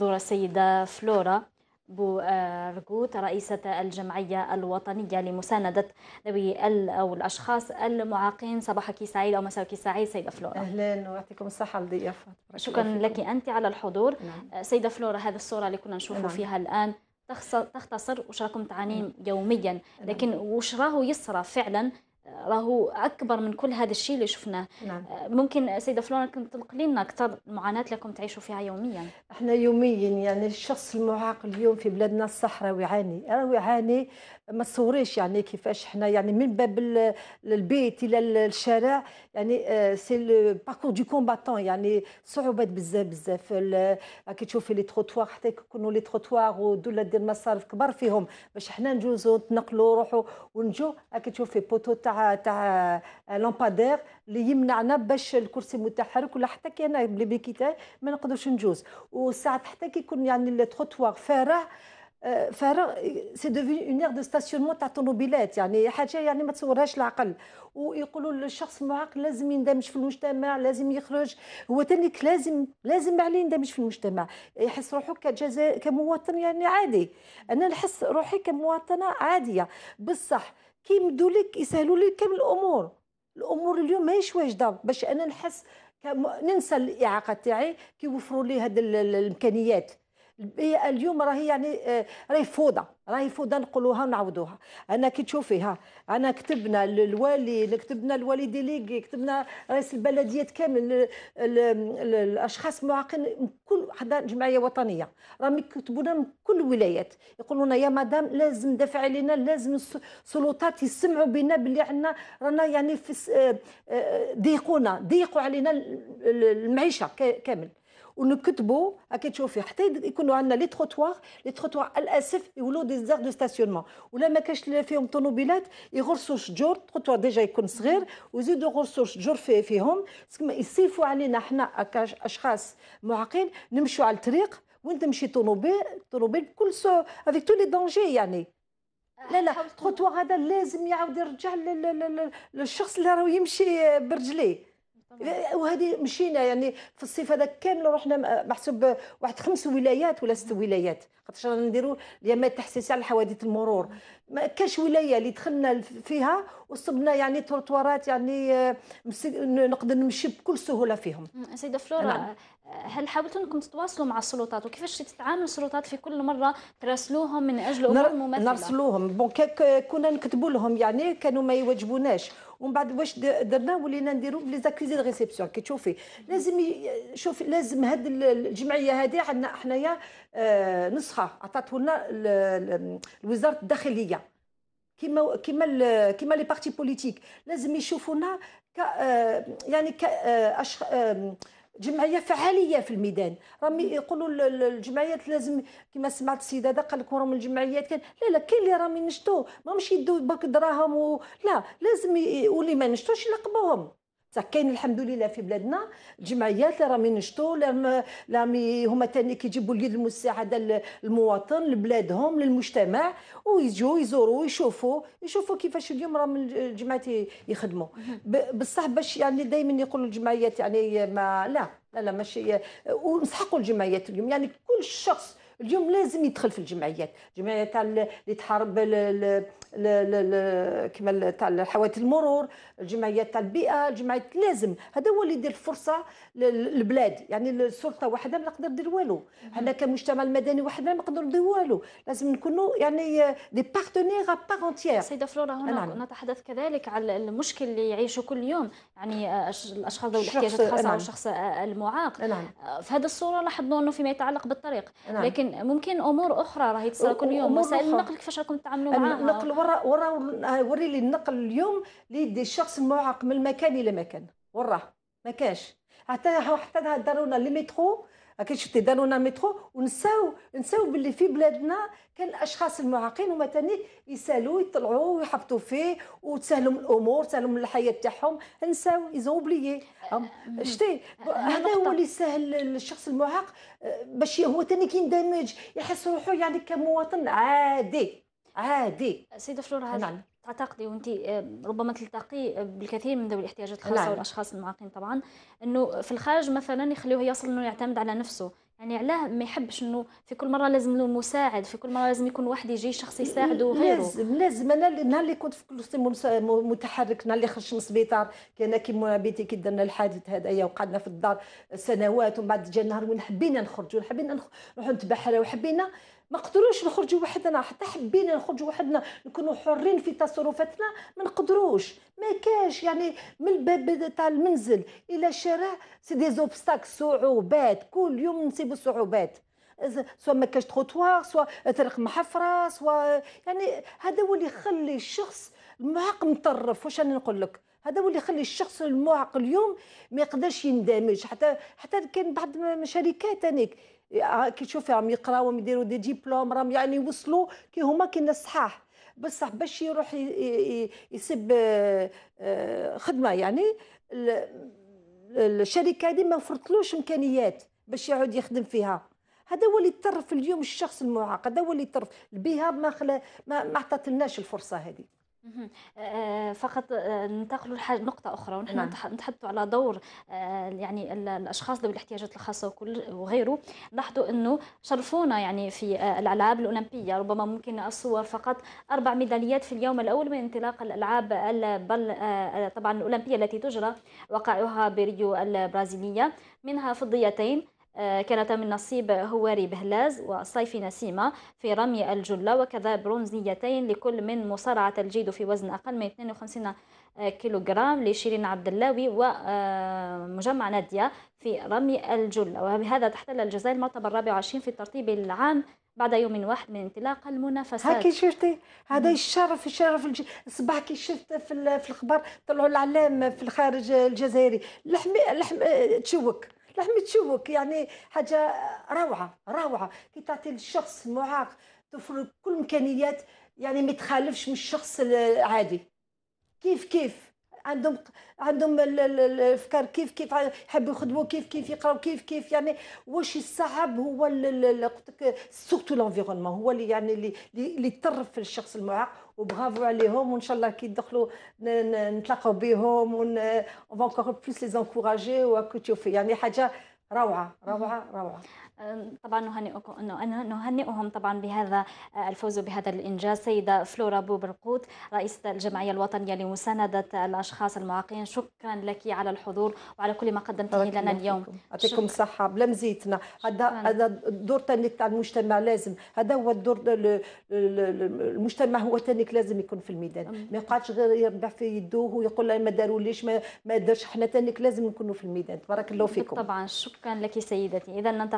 حضور السيدة فلورا بو رجوت رئيسة الجمعية الوطنية لمساندة ذوي ال أو الأشخاص المعاقين صباحك سعيد أو مساءك سعيد سيدة فلورا أهلا ويعطيكم الصحة الضيافة شكرا لك أنت على الحضور نعم. أه، سيدة فلورا هذه الصورة اللي كنا نشوفها نعم. فيها الآن تختصر وش راكم تعانين نعم. يوميا نعم. لكن وش راهو يصرى فعلا راهو اكبر من كل هذا الشيء اللي شفناه نعم. آه، ممكن سيده فلورا كنت تنقلي لنا اكثر المعاناه اللي راكم تعيشوا فيها يوميا احنا يوميا يعني الشخص المعاق اليوم في بلادنا الصحراء يعاني راهو يعاني ما تصوريش يعني كيفاش احنا يعني من باب البيت الى الشارع يعني سي باركور دو كومباتون يعني صعوبات بزاف بزاف كي تشوفي لي تروتوار حتى يكونوا لي تروتوار ودولا دير مصارف كبار فيهم باش احنا نجوزو نتنقلوا روحو ونجو كي تشوفي بوتو تاع تاع لامبادير اللي يمنعنا باش الكرسي متحرك ولا حتى كي انا بلي بيكيتاي ما نقدرش نجوز وساعات حتى كي يكون يعني التروتوار فارغ آه، فارغ سي دوفي اون اير دو ستاسيونمون تاع الطوموبيلات يعني حاجه يعني ما تصورهاش العقل ويقولوا للشخص المعاق لازم يندمج في المجتمع لازم يخرج هو ثاني لازم لازم عليه يندمج في المجتمع يحس روحه كجزاء كمواطن يعني عادي انا نحس روحي كمواطنه عاديه بصح كيمدوا لك يسهلوا لك كامل الامور الامور اليوم ماهيش واجده باش انا نحس ننسى الاعاقه تاعي كيوفروا لي هاد الامكانيات البيئه اليوم راهي يعني آه، راهي فوضى راهي فوضى نقولوها ونعوضوها انا كي تشوفي ها انا كتبنا للوالي كتبنا الوالي ديليغي كتبنا رئيس البلديات كامل الاشخاص المعاقين من كل حدا جمعيه وطنيه راهم يكتبوا لنا من كل الولايات يقولوا لنا يا مدام لازم دافع علينا لازم السلطات يسمعوا بنا باللي عندنا رانا يعني في آه، آه، ضيقونا ضيقوا علينا المعيشه كامل ونكتبوا هكا تشوفي حتى يكونوا عندنا لي تروتوار لي تروتوار للاسف يولوا دي زار دو ستاسيونمون ولا ما كاش فيهم طوموبيلات يغرسوا شجور تروتوار ديجا يكون صغير ويزيدوا يغرسوا شجور في فيهم يصيفوا علينا حنا اشخاص معاقين نمشوا على الطريق وين تمشي طوموبيل طوموبيل بكل سو افيك تو لي دونجي يعني لا لا التروتوار هذا لازم يعاود يرجع للشخص اللي راهو يمشي برجليه وهذه مشينا يعني في الصيف هذا كامل رحنا محسوب واحد خمس ولايات ولا ست ولايات خاطرش رانا نديروا اليامات التحسيس على حوادث المرور ما كاش ولايه اللي دخلنا فيها وصبنا يعني تروتوارات يعني آه، نقدر نمشي بكل سهوله فيهم سيده فلورا نعم. هل حاولتوا انكم تتواصلوا مع السلطات وكيفاش تتعامل السلطات في كل مره تراسلوهم من اجل امور مماثله نرسلوهم بون كنا نكتبوا لهم يعني كانوا ما يواجبوناش ومن بعد واش درنا ولينا نديرو لي زاكوزي دو ريسبسيون كي تشوفي لازم شوفي لازم هاد الجمعيه هذه عندنا حنايا آه، نسخه عطاته لنا الوزاره الداخليه كيما كيما كيما لي بارتي بوليتيك لازم يشوفونا ك آه، يعني ك آه، جمعيه فعاليه في الميدان راهم يقولوا الجمعيات لازم كما سمعت السيد هذا قال لكم من الجمعيات كان لا لا كاين اللي راهم ينشطوا ماهمش يدوا باك دراهم و... لا لازم ي... واللي ما نشطوش يلقبوهم صح كاين الحمد لله في بلادنا الجمعيات اللي راهم ينشطوا راهم هما تاني كيجيبوا اليد المساعده للمواطن لبلادهم للمجتمع ويجوا يزوروا ويشوفوا يشوفوا كيفاش اليوم راهم الجمعيات يخدموا بصح باش يعني دائما يقولوا الجمعيات يعني ما لا لا لا ماشي ونسحقوا الجمعيات اليوم يعني كل شخص اليوم لازم يدخل في الجمعيات الجمعيات تاع اللي تحارب كما تاع حوادث المرور الجمعيات تاع البيئه الجمعيات لازم هذا هو اللي يدير فرصه للبلاد يعني السلطه وحدها ما نقدر ندير والو حنا كمجتمع المدني وحدنا ما نقدر ندير والو لازم نكونوا يعني دي بارتنير ا بار سيده فلورا هنا نعم. نتحدث كذلك على المشكل اللي يعيشه كل يوم يعني الاشخاص ذوي الاحتياجات الخاصه والشخص نعم. المعاق نعم. آه، في هذه الصوره لاحظنا انه فيما يتعلق بالطريق نعم. لكن ممكن امور اخرى راهي تصير كل يوم مسائل النقل كيفاش راكم تتعاملوا معها النقل ورا ورا وري لي النقل اليوم الشخص المعاق من مكان الى مكان وراه ما كاش حتى حتى دارونا لي مترو شفتي تيدارونا مترو ونساو نساو باللي في بلادنا كان الاشخاص المعاقين هما ثاني يسالوا يطلعوا ويحبطوا فيه وتسهلوا من الامور تسهلوا من الحياه تاعهم نساو ايزون اوبليي أه، أه، شتي أه، هذا هو اللي سهل الشخص المعاق باش هو ثاني كيندمج يحس روحه يعني كمواطن عادي عادي سيده فلورا هذا نعم. تعتقدي وانت ربما تلتقي بالكثير من ذوي الاحتياجات الخاصه نعم. والاشخاص المعاقين طبعا انه في الخارج مثلا يخليوه يصل انه يعتمد على نفسه يعني علاه ما يحبش انه في كل مره لازم له مساعد في كل مره لازم يكون واحد يجي شخص يساعده وغيره لازم لازم انا النهار اللي كنت في فلسطين متحرك انا اللي خرجت من السبيطار كي انا كي بيتي كي درنا الحادث هذايا وقعدنا في الدار سنوات ومن بعد جا النهار وين حبينا نخرجوا حبينا نروحوا نتبحروا وحبينا ما قدروش نخرجوا وحدنا حتى حبينا نخرجوا وحدنا نكونوا حرين في تصرفاتنا ما نقدروش ما كاش يعني من الباب تاع المنزل الى الشارع سي دي زوبستاك صعوبات كل يوم نسيب بالصعوبات الصعوبات سواء ما كاش تروتوار سواء طريق محفره سواء يعني هذا هو اللي يخلي الشخص المعاق مطرف واش انا نقول لك هذا هو اللي يخلي الشخص المعاق اليوم ما يقدرش يندمج حتى حتى كان بعض الشركات هذيك آه، كي تشوف راهم يقراو يديروا دي ديبلوم راهم يعني يوصلوا كي هما كي الصحاح بصح باش يروح يسب آه، آه، خدمه يعني الشركه هذه ما وفرتلوش امكانيات باش يعود يخدم فيها هذا هو اللي طرف اليوم الشخص المعاق هذا هو اللي طرف البهاب ما خلا ما, ما عطاتلناش الفرصه هذه آه، فقط آه، ننتقلوا لحاجة نقطة أخرى ونحن نعم. نتحدث نتحدثوا على دور آه، يعني الأشخاص ذوي الاحتياجات الخاصة وكل وغيره لاحظوا أنه شرفونا يعني في الألعاب الأولمبية ربما ممكن الصور فقط أربع ميداليات في اليوم الأول من انطلاق الألعاب البل طبعا الأولمبية التي تجرى وقعها بريو البرازيلية منها فضيتين آه، كانت من نصيب هواري بهلاز وصيفي نسيمة في رمي الجلة وكذا برونزيتين لكل من مصارعة الجيد في وزن أقل من 52 آه، كيلوغرام لشيرين عبد اللاوي ومجمع آه، نادية في رمي الجلة وبهذا تحتل الجزائر المرتبة الرابعة عشرين في الترتيب العام بعد يوم واحد من انطلاق المنافسات هاكي شفتي هذا الشرف الشرف الج... الصباح كي شفت في, في الاخبار طلعوا العلام في الخارج الجزائري لحم لحم تشوك لحمة تشوفك يعني حاجة روعة روعة كي تعطي للشخص المعاق توفر كل الإمكانيات يعني ما يتخالفش من الشخص العادي كيف كيف عندهم عندهم الافكار كيف كيف يحبوا يخدموا كيف كيف يقراوا كيف كيف يعني واش الصعب هو سورتو لونفيرونمون هو اللي يعني اللي اللي يطرف الشخص المعاق وبرافو عليهم وان شاء الله كي يدخلوا نتلاقاو بهم ون اون بلوس لي انكوراجي يعني حاجه روعه روعه روعه طبعا نهنئكم انه انا نهنئهم طبعا بهذا آه، الفوز بهذا الانجاز سيده فلورا بوبرقوت رئيسه الجمعيه الوطنيه لمسانده الاشخاص المعاقين شكرا لك على الحضور وعلى كل ما قدمته لنا اليوم يعطيكم الصحه بلا مزيتنا هذا هذا الدور تاني تاع المجتمع لازم هذا هو الدور المجتمع هو تنك لازم يكون في الميدان ما يقعدش غير يربح في يدوه ويقول ما داروليش ما, ما دارش حنا تنك لازم نكونوا في الميدان تبارك الله فيكم طبعا شكرا لك سيدتي اذا